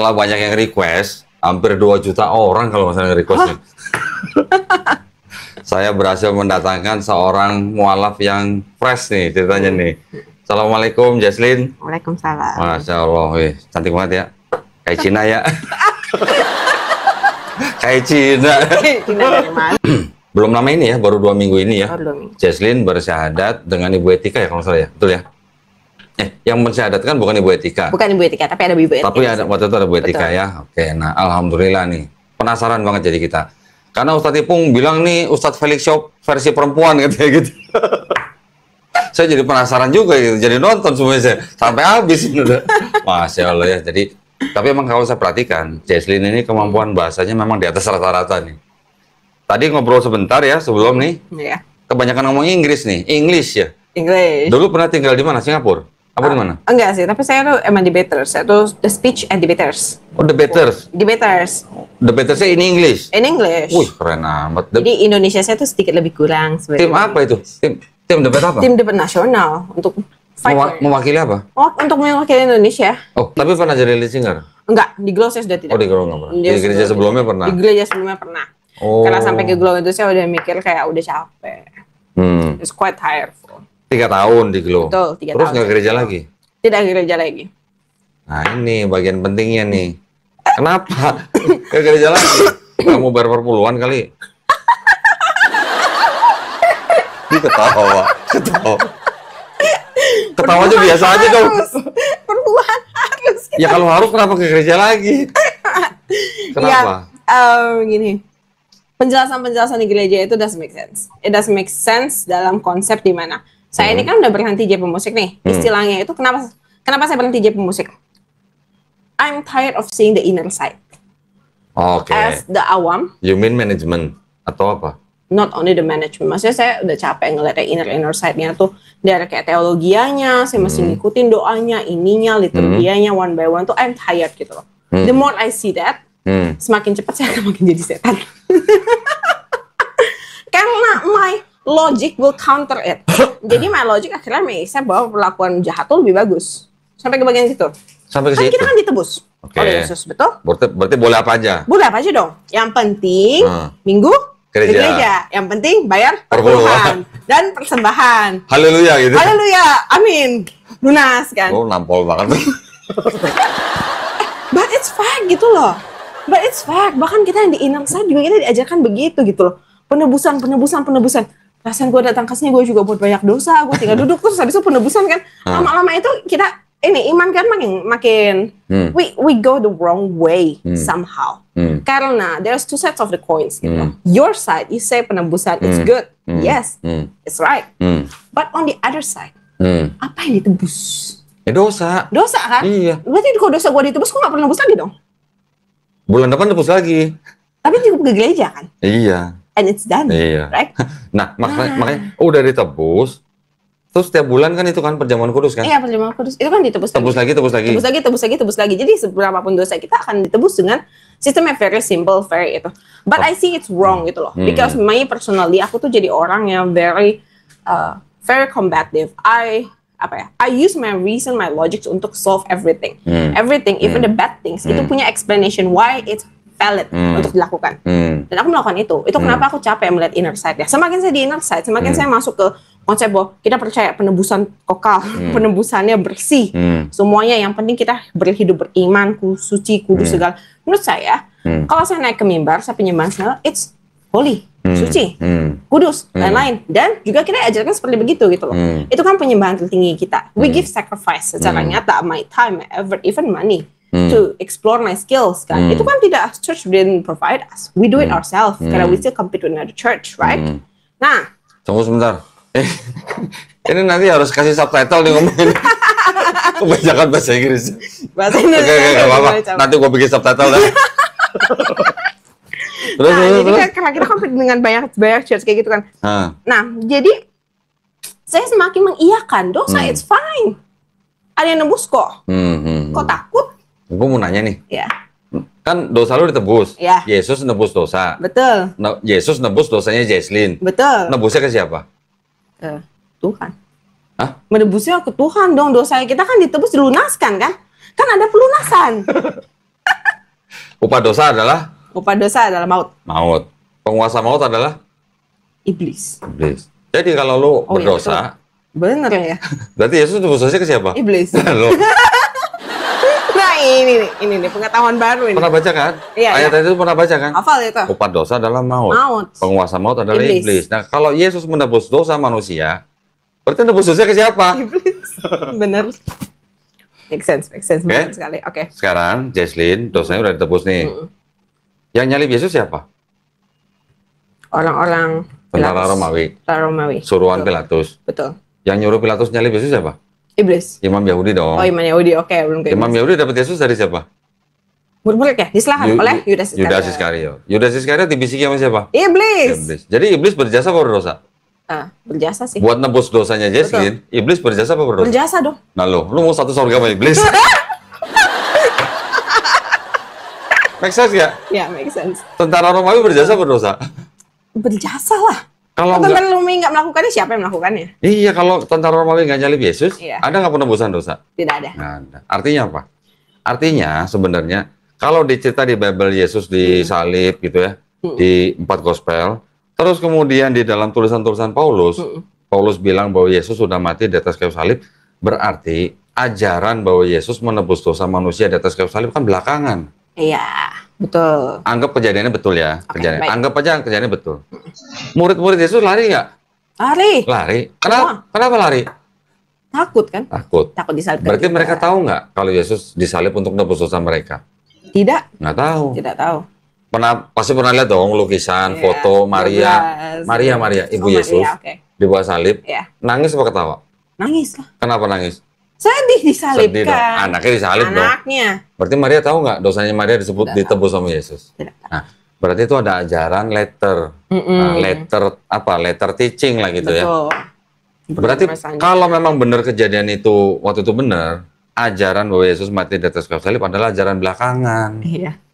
setelah banyak yang request, hampir 2 juta orang kalau misalnya request. Oh. saya berhasil mendatangkan seorang mualaf yang fresh nih ceritanya hmm. nih. Assalamualaikum Jaslin. Waalaikumsalam. Masya Allah, wih, cantik banget ya. Kayak Cina ya. Kayak Cina. Cina dari mana? Belum lama ini ya, baru dua minggu ini ya. Oh, Jaslin bersyahadat dengan Ibu Etika ya kalau saya, betul ya? Eh, yang mensyahadatkan bukan ibu etika. Bukan ibu etika, tapi ada ibu etika. Tapi ada, waktu itu ada ibu etika Betul. ya. Oke, nah alhamdulillah nih. Penasaran banget jadi kita. Karena Ustadz Ipung bilang nih Ustadz Felix Shop versi perempuan ya gitu. saya jadi penasaran juga gitu. Jadi nonton semuanya saya. sampai habis gitu. Masya Allah ya. Jadi tapi emang kalau saya perhatikan, Jesslyn ini kemampuan bahasanya memang di atas rata-rata nih. Tadi ngobrol sebentar ya sebelum nih. Iya. Kebanyakan ngomong Inggris nih, English ya. English. Dulu pernah tinggal di mana? Singapura. Apa di mana? enggak sih, tapi saya tuh emang debaters, saya tuh the speech and debaters. Oh, debaters. Debaters. Debatersnya ini English. In English. Wih, keren amat. The... Jadi Indonesia saya tuh sedikit lebih kurang sebenarnya. Tim apa itu? Tim tim debat apa? Tim debat nasional untuk Mewa mewakili apa? Oh, untuk mewakili Indonesia. Oh, tapi pernah jadi lead singer? Enggak, di Glow saya sudah tidak. Oh, di Glow enggak pernah. Di, di gereja sebelumnya pernah. Di gereja sebelumnya pernah. Oh. Karena sampai ke Glow itu saya udah mikir kayak udah capek. Hmm. It's quite tired. Tiga tahun di gitu Glow. Betul, tiga Terus nggak gereja lagi? Tidak gereja lagi. Nah ini bagian pentingnya nih. Kenapa? Ke gereja lagi? Kamu berperpuluhan kali. Ini ketawa, ketawa. Ketawa aja biasa harus. aja dong. Perpuluhan harus. Kita. Ya kalau harus kenapa ke gereja lagi? Ya, kenapa? Ya, um, gini penjelasan-penjelasan di gereja itu does make sense. It does make sense dalam konsep di mana saya hmm. ini kan udah berhenti jadi pemusik nih. Hmm. Istilahnya itu kenapa kenapa saya berhenti jadi pemusik? I'm tired of seeing the inner side. oh, Okay. As the awam. You mean management atau apa? Not only the management, maksudnya saya udah capek ngeliat the inner inner side-nya tuh dari kayak teologianya, saya masih hmm. ngikutin doanya, ininya, liturgianya hmm. one by one tuh I'm tired gitu loh. Hmm. The more I see that, hmm. semakin cepat saya akan makin jadi setan. Karena my logic will counter it. Jadi my logic akhirnya mengisap bahwa perlakuan jahat itu lebih bagus. Sampai ke bagian situ. Sampai ke kan kita kan ditebus okay. Oh, Yesus, betul? Berarti, berarti boleh apa aja? Boleh apa aja dong. Yang penting hmm. minggu gereja. gereja. Yang penting bayar perpuluhan dan persembahan. Haleluya gitu. Haleluya. Amin. Lunas kan. Lu oh, nampol banget. But it's fact gitu loh. But it's fact. Bahkan kita yang di inner side juga kita diajarkan begitu gitu loh penebusan, penebusan, penebusan. Rasanya gue datang ke sini gue juga buat banyak dosa, gue tinggal duduk terus habis itu penebusan kan. Ah. Lama-lama itu kita ini iman kan makin makin hmm. we we go the wrong way hmm. somehow. Hmm. Karena there's two sets of the coins gitu. Hmm. Your side you say penebusan hmm. it's good. Hmm. Yes. Hmm. It's right. Hmm. But on the other side hmm. apa yang ditebus? Ya dosa. Dosa kan? Iya. Berarti kalau dosa gue ditebus, gue gak pernah nebus lagi dong? Bulan depan nebus lagi. Tapi cukup ke gereja kan? Iya and it's done, iya. right? nah, makanya, nah. makanya oh, udah ditebus, Terus setiap bulan kan itu kan perjamuan kudus kan? Iya, perjamuan kudus. Itu kan ditebus tebus lagi. lagi, tebus lagi. Tebus lagi, tebus lagi, tebus lagi. Jadi seberapa pun dosa kita akan ditebus dengan sistemnya very simple, very itu. But oh. I see it's wrong gitu loh. Hmm. Because my personally aku tuh jadi orang yang very uh, very combative. I apa ya? I use my reason, my logic untuk solve everything. Hmm. Everything, even hmm. the bad things. Hmm. Itu punya explanation why it's valid hmm. untuk dilakukan. Hmm. Dan aku melakukan itu. Itu hmm. kenapa aku capek melihat inner side ya. Semakin saya di inner side, semakin hmm. saya masuk ke konsep bahwa kita percaya penebusan kokal, hmm. penebusannya bersih. Hmm. Semuanya yang penting kita berhidup beriman, suci, kudus hmm. segala. Menurut saya, hmm. kalau saya naik ke mimbar, saya penyembahan saya, it's holy, hmm. suci, hmm. kudus, hmm. lain-lain. Hmm. Dan juga kita ajarkan seperti begitu gitu loh. Hmm. Itu kan penyembahan tertinggi kita. We hmm. give sacrifice secara hmm. nyata, my time, effort, even money hmm. to explore my skills kan hmm. itu kan tidak church didn't provide us we do it hmm. ourselves hmm. karena we still compete with another church right hmm. nah tunggu sebentar eh, ini nanti harus kasih subtitle nih ngomongin kebanyakan bahasa Inggris bahasa Inggris oke, oke, apa-apa. nanti gue bikin subtitle dah terus, nah, terus, jadi kan terus. karena kita kompet dengan banyak banyak church kayak gitu kan ha. nah jadi saya semakin mengiyakan dosa hmm. it's fine ada yang nembus kok hmm, hmm, hmm. kok takut Gue mau nanya nih. Iya. Kan dosa lu ditebus. Iya. Yesus nebus dosa. Betul. Ne Yesus nebus dosanya Jesslyn. Betul. Nebusnya ke siapa? Ke Tuhan. Hah? Menebusnya ke Tuhan dong dosa kita kan ditebus dilunaskan kan? Kan ada pelunasan. Upah dosa adalah? Upah dosa adalah maut. Maut. Penguasa maut adalah? Iblis. Iblis. Jadi kalau lu oh, iya, berdosa, iya, Bener ya. Berarti Yesus nebus dosanya ke siapa? Iblis. Loh. ini nih, ini nih pengetahuan baru ini. Pernah baca kan? Iya, Ayat iya. itu pernah baca kan? Hafal itu. Obat dosa adalah maut. Maut. Penguasa maut adalah iblis. iblis. Nah, kalau Yesus menebus dosa manusia, berarti menebus dosa ke siapa? Iblis. Bener. Make sense, make sense okay. Bener sekali. Oke. Okay. Sekarang Jesslyn dosanya udah ditebus nih. Hmm. Yang nyali Yesus siapa? Orang-orang Tentara Romawi. Tentara Romawi. Suruhan Betul. Pilatus. Betul. Yang nyuruh Pilatus nyali Yesus siapa? Iblis. Imam Yahudi dong. Oh, Imam Yahudi. Oke, okay, belum ke Imam Yahudi dapat Yesus dari siapa? Murid-murid ya, diselahkan oleh Yudas Iskariot. Yudas Iskariot. Yudas Iskariot dibisiki sama siapa? Iblis. iblis. Jadi iblis berjasa atau berdosa? Ah berjasa sih. Buat nebus dosanya Jesslyn, iblis berjasa apa berdosa? Berjasa dong. Nah lo, lo mau satu surga sama iblis? make sense gak? Ya, yeah, make sense. Tentara Romawi berjasa berdosa? Berjasa lah. Kalau tentara Romawi nggak melakukannya, siapa yang melakukannya? Iya, kalau tentara Romawi nggak nyalip Yesus, iya. ada nggak penebusan dosa? Tidak ada. Nggak ada. Artinya apa? Artinya sebenarnya kalau dicerita di Bible Yesus disalib hmm. gitu ya, hmm. di empat gospel, terus kemudian di dalam tulisan-tulisan Paulus, hmm. Paulus bilang bahwa Yesus sudah mati di atas kayu salib, berarti ajaran bahwa Yesus menebus dosa manusia di atas kayu salib kan belakangan. Iya. Betul. Anggap kejadiannya betul ya. Okay, kejadian. Anggap aja kejadiannya betul. Murid-murid Yesus lari nggak? Lari. Lari. Kenapa? Oh. Kenapa lari? Takut kan? Takut. Takut disalib. Berarti juga. mereka tahu nggak kalau Yesus disalib untuk nebus dosa mereka? Tidak. Nggak tahu. Tidak tahu. Pernah pasti pernah lihat dong lukisan, yeah. foto Maria, Maria, Maria, Ibu oh, Yesus okay. di bawah salib. Yeah. Nangis apa ketawa? Nangis lah. Kenapa nangis? Sedih disalibkan. Sedih dong. Anaknya disalib Anaknya. dong. Anaknya. Berarti Maria tahu nggak dosanya Maria disebut Tidak ditebus tahu. sama Yesus? Tidak. Nah, berarti itu ada ajaran letter, mm -mm. Nah, letter apa? Letter teaching lah gitu ya. Betul. ya. Berarti Masanya. kalau memang benar kejadian itu waktu itu benar, ajaran bahwa Yesus mati di atas kayu salib adalah ajaran belakangan. Iya.